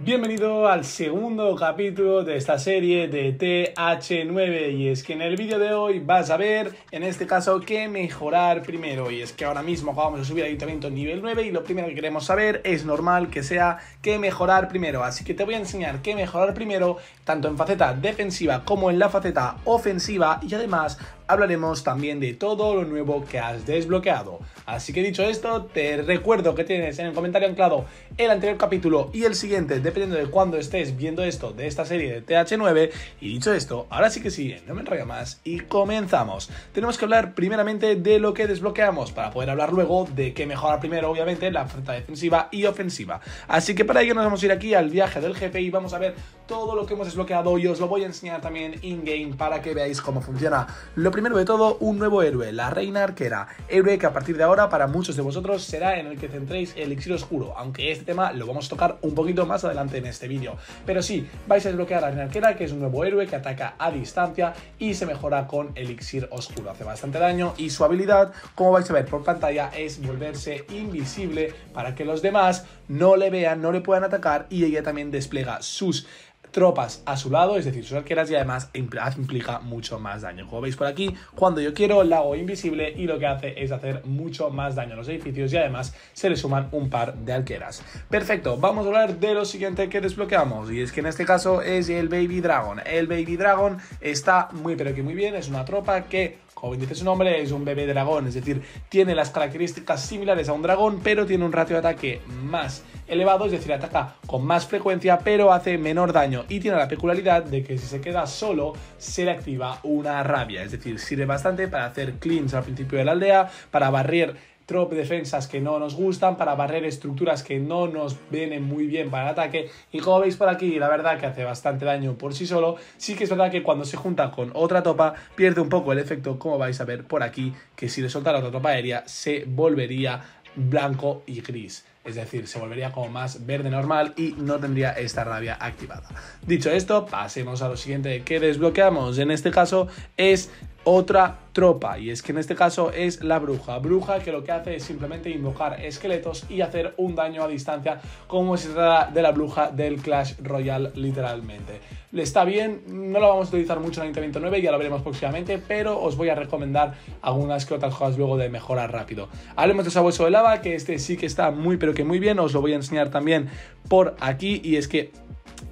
Bienvenido al segundo capítulo de esta serie de TH9 y es que en el vídeo de hoy vas a ver en este caso qué mejorar primero y es que ahora mismo acabamos de subir Ayuntamiento nivel 9 y lo primero que queremos saber es normal que sea qué mejorar primero así que te voy a enseñar qué mejorar primero tanto en faceta defensiva como en la faceta ofensiva y además hablaremos también de todo lo nuevo que has desbloqueado. Así que dicho esto, te recuerdo que tienes en el comentario anclado el anterior capítulo y el siguiente dependiendo de cuándo estés viendo esto de esta serie de TH9. Y dicho esto, ahora sí que sí, no me enrollo más y comenzamos. Tenemos que hablar primeramente de lo que desbloqueamos para poder hablar luego de qué mejorar primero, obviamente, la oferta defensiva y ofensiva. Así que para ello nos vamos a ir aquí al viaje del jefe y vamos a ver todo lo que hemos desbloqueado y os lo voy a enseñar también in-game para que veáis cómo funciona. Lo primero de todo, un nuevo héroe, la reina arquera. Héroe que a partir de ahora para muchos de vosotros será en el que centréis el exilio oscuro, aunque este tema lo vamos a tocar un poquito más adelante en este vídeo. Pero sí, vais a desbloquear a la que es un nuevo héroe que ataca a distancia y se mejora con elixir oscuro. Hace bastante daño y su habilidad, como vais a ver por pantalla, es volverse invisible para que los demás no le vean, no le puedan atacar y ella también despliega sus tropas a su lado, es decir, sus alqueras y además implica mucho más daño. Como veis por aquí, cuando yo quiero, la hago invisible y lo que hace es hacer mucho más daño a los edificios y además se le suman un par de alqueras. Perfecto, vamos a hablar de lo siguiente que desbloqueamos y es que en este caso es el Baby Dragon. El Baby Dragon está muy pero que muy bien, es una tropa que como dice su nombre, es un bebé dragón, es decir, tiene las características similares a un dragón, pero tiene un ratio de ataque más elevado, es decir, ataca con más frecuencia, pero hace menor daño. Y tiene la peculiaridad de que si se queda solo, se le activa una rabia, es decir, sirve bastante para hacer cleans al principio de la aldea, para barrer trop defensas que no nos gustan, para barrer estructuras que no nos vienen muy bien para el ataque. Y como veis por aquí, la verdad que hace bastante daño por sí solo. Sí que es verdad que cuando se junta con otra topa, pierde un poco el efecto, como vais a ver por aquí, que si le soltara otra topa aérea, se volvería blanco y gris. Es decir, se volvería como más verde normal y no tendría esta rabia activada. Dicho esto, pasemos a lo siguiente que desbloqueamos. En este caso es otra tropa. Y es que en este caso es la bruja. Bruja que lo que hace es simplemente invocar esqueletos y hacer un daño a distancia como si trata de la bruja del Clash Royale literalmente. Está bien, no lo vamos a utilizar mucho en el 2029, ya lo veremos próximamente, pero os voy a recomendar algunas que otras cosas luego de mejorar rápido. Hablemos de Sabueso de Lava, que este sí que está muy pero que muy bien, os lo voy a enseñar también por aquí y es que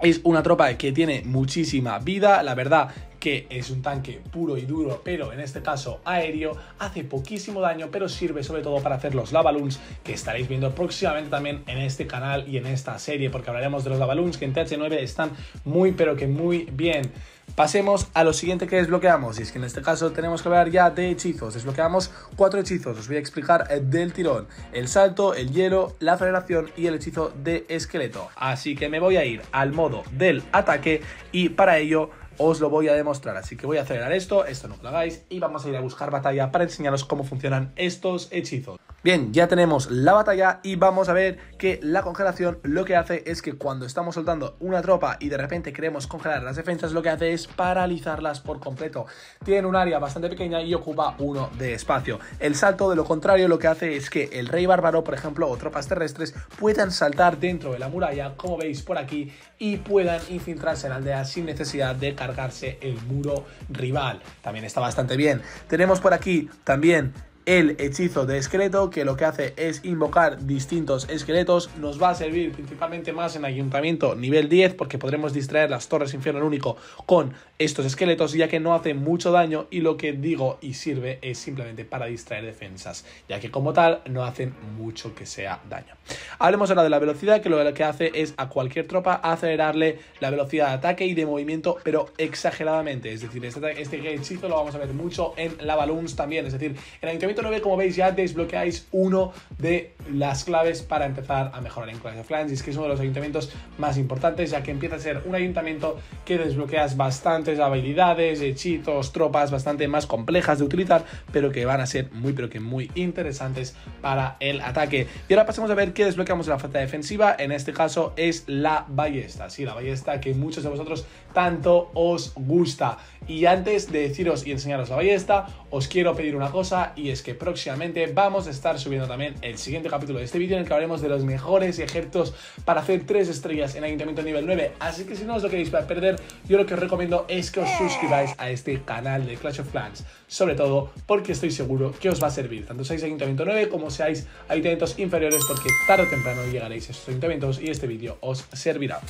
es una tropa que tiene muchísima vida, la verdad que es un tanque puro y duro, pero en este caso aéreo, hace poquísimo daño, pero sirve sobre todo para hacer los lavaloons que estaréis viendo próximamente también en este canal y en esta serie, porque hablaremos de los lavaloons que en TH9 están muy pero que muy bien. Pasemos a lo siguiente que desbloqueamos, y es que en este caso tenemos que hablar ya de hechizos. Desbloqueamos cuatro hechizos, os voy a explicar eh, del tirón: el salto, el hielo, la aceleración y el hechizo de esqueleto. Así que me voy a ir al modo del ataque, y para ello os lo voy a demostrar. Así que voy a acelerar esto, esto no lo hagáis, y vamos a ir a buscar batalla para enseñaros cómo funcionan estos hechizos. Bien, ya tenemos la batalla y vamos a ver que la congelación lo que hace es que cuando estamos soltando una tropa y de repente queremos congelar las defensas, lo que hace es paralizarlas por completo. Tiene un área bastante pequeña y ocupa uno de espacio. El salto, de lo contrario, lo que hace es que el rey bárbaro, por ejemplo, o tropas terrestres puedan saltar dentro de la muralla, como veis por aquí, y puedan infiltrarse en la aldea sin necesidad de cargarse el muro rival. También está bastante bien. Tenemos por aquí también el hechizo de esqueleto que lo que hace es invocar distintos esqueletos. Nos va a servir principalmente más en ayuntamiento nivel 10 porque podremos distraer las torres infierno único con estos esqueletos ya que no hacen mucho daño y lo que digo y sirve es simplemente para distraer defensas ya que como tal no hacen mucho que sea daño. Hablemos ahora de la velocidad que lo que hace es a cualquier tropa acelerarle la velocidad de ataque y de movimiento pero exageradamente. Es decir, este, este hechizo lo vamos a ver mucho en la Balloons también. Es decir, en ayuntamiento 9, como veis, ya desbloqueáis uno de las claves para empezar a mejorar en Clash of Clans. Y es que es uno de los ayuntamientos más importantes, ya que empieza a ser un ayuntamiento que desbloqueas bastantes habilidades, hechizos, tropas bastante más complejas de utilizar, pero que van a ser muy, pero que muy interesantes para el ataque. Y ahora pasemos a ver qué desbloqueamos en la falta defensiva. En este caso es la ballesta. Sí, la ballesta que muchos de vosotros tanto os gusta. Y antes de deciros y enseñaros la ballesta, os quiero pedir una cosa y es que próximamente vamos a estar subiendo también el siguiente capítulo de este vídeo en el que hablaremos de los mejores ejércitos para hacer tres estrellas en Ayuntamiento nivel 9. Así que si no os lo queréis perder, yo lo que os recomiendo es que os eh. suscribáis a este canal de Clash of Clans, sobre todo porque estoy seguro que os va a servir, tanto seáis Ayuntamiento 9 como seáis Ayuntamientos inferiores, porque tarde o temprano llegaréis a esos Ayuntamientos y este vídeo os servirá.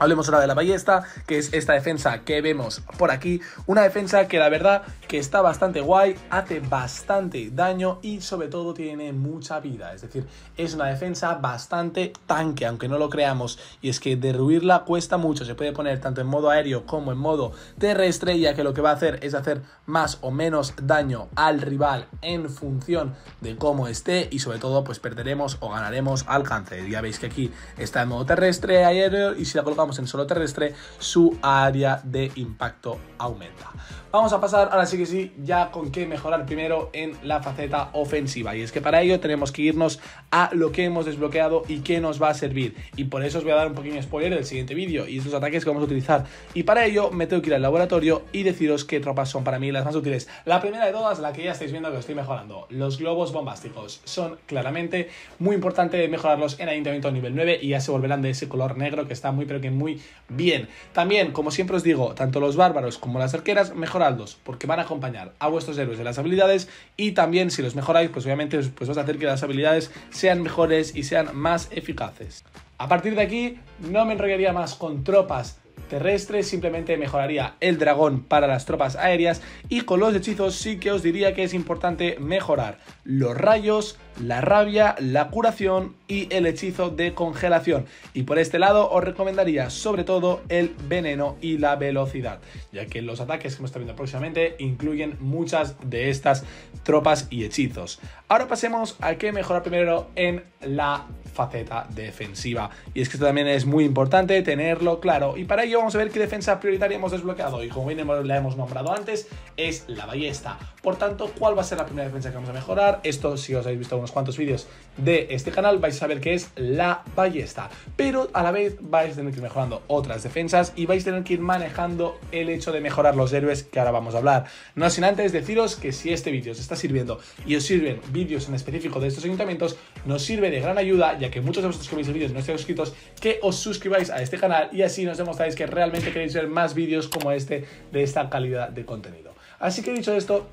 Hablemos ahora de la ballesta, que es esta defensa que vemos por aquí. Una defensa que la verdad que está bastante guay, hace bastante daño y sobre todo tiene mucha vida. Es decir, es una defensa bastante tanque, aunque no lo creamos. Y es que derruirla cuesta mucho. Se puede poner tanto en modo aéreo como en modo terrestre, ya que lo que va a hacer es hacer más o menos daño al rival en función de cómo esté. Y sobre todo, pues perderemos o ganaremos alcance. Ya veis que aquí está en modo terrestre, aéreo y si la colocamos en solo terrestre, su área de impacto aumenta. Vamos a pasar ahora sí que sí, ya con qué mejorar primero en la faceta ofensiva. Y es que para ello tenemos que irnos a lo que hemos desbloqueado y qué nos va a servir. Y por eso os voy a dar un pequeño spoiler del siguiente vídeo y estos ataques que vamos a utilizar. Y para ello me tengo que ir al laboratorio y deciros qué tropas son para mí las más útiles. La primera de todas, la que ya estáis viendo que estoy mejorando, los globos bombásticos. Son claramente muy importante mejorarlos en ayuntamiento nivel 9 y ya se volverán de ese color negro que está muy pero que muy bien. También, como siempre os digo, tanto los bárbaros como las arqueras, mejoradlos, porque van a acompañar a vuestros héroes de las habilidades y también si los mejoráis, pues obviamente pues vas a hacer que las habilidades sean mejores y sean más eficaces. A partir de aquí, no me enrollaría más con tropas terrestre simplemente mejoraría el dragón para las tropas aéreas y con los hechizos sí que os diría que es importante mejorar los rayos, la rabia, la curación y el hechizo de congelación. Y por este lado os recomendaría sobre todo el veneno y la velocidad, ya que los ataques que hemos estado viendo próximamente incluyen muchas de estas tropas y hechizos. Ahora pasemos a qué mejorar primero en la faceta defensiva. Y es que esto también es muy importante tenerlo claro y para vamos a ver qué defensa prioritaria hemos desbloqueado. Y como bien la hemos nombrado antes, es la ballesta. Por tanto, ¿cuál va a ser la primera defensa que vamos a mejorar? Esto, si os habéis visto unos cuantos vídeos de este canal, vais a saber que es la ballesta. Pero a la vez vais a tener que ir mejorando otras defensas y vais a tener que ir manejando el hecho de mejorar los héroes que ahora vamos a hablar. No sin antes deciros que si este vídeo os está sirviendo y os sirven vídeos en específico de estos ayuntamientos, nos sirve de gran ayuda, ya que muchos de vosotros que veis el vídeo no estáis suscritos, que os suscribáis a este canal y así nos demostráis que realmente queréis ver más vídeos como este de esta calidad de contenido. Así que dicho esto,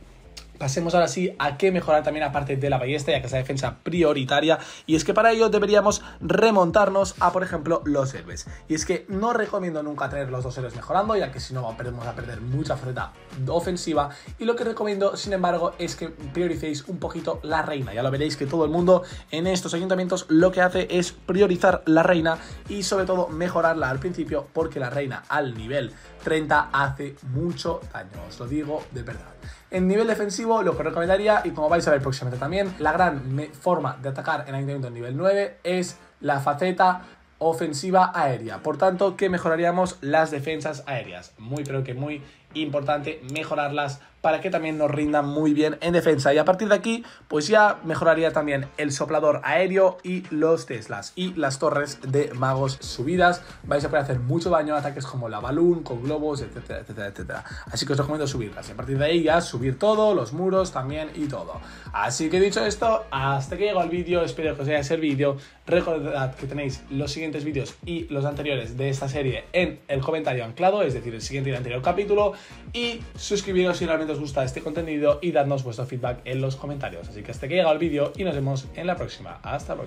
Pasemos ahora sí a qué mejorar también aparte de la ballesta, ya que esa defensa prioritaria. Y es que para ello deberíamos remontarnos a, por ejemplo, los héroes. Y es que no recomiendo nunca tener los dos héroes mejorando, ya que si no vamos a perder mucha fuerza ofensiva. Y lo que recomiendo, sin embargo, es que prioricéis un poquito la reina. Ya lo veréis que todo el mundo en estos ayuntamientos lo que hace es priorizar la reina y sobre todo mejorarla al principio, porque la reina al nivel 30 hace mucho daño. Os lo digo de verdad. En nivel defensivo, lo que recomendaría, y como vais a ver próximamente también, la gran forma de atacar en Ayuntamiento nivel 9 es la faceta ofensiva aérea. Por tanto, que mejoraríamos las defensas aéreas. Muy, creo que muy importante mejorarlas para que también nos rindan muy bien en defensa. Y a partir de aquí, pues ya mejoraría también el soplador aéreo y los Teslas y las torres de magos subidas. Vais a poder hacer mucho daño ataques como la balón, con globos, etcétera, etcétera, etcétera. Así que os recomiendo subirlas. Y a partir de ahí ya subir todo, los muros también y todo. Así que dicho esto, hasta que llego el vídeo, espero que os haya servido. Recordad que tenéis los siguientes vídeos y los anteriores de esta serie en el comentario anclado, es decir, el siguiente y el anterior capítulo. Y suscribiros si realmente gusta este contenido y dadnos vuestro feedback en los comentarios. Así que hasta que llega el vídeo y nos vemos en la próxima. Hasta la próxima.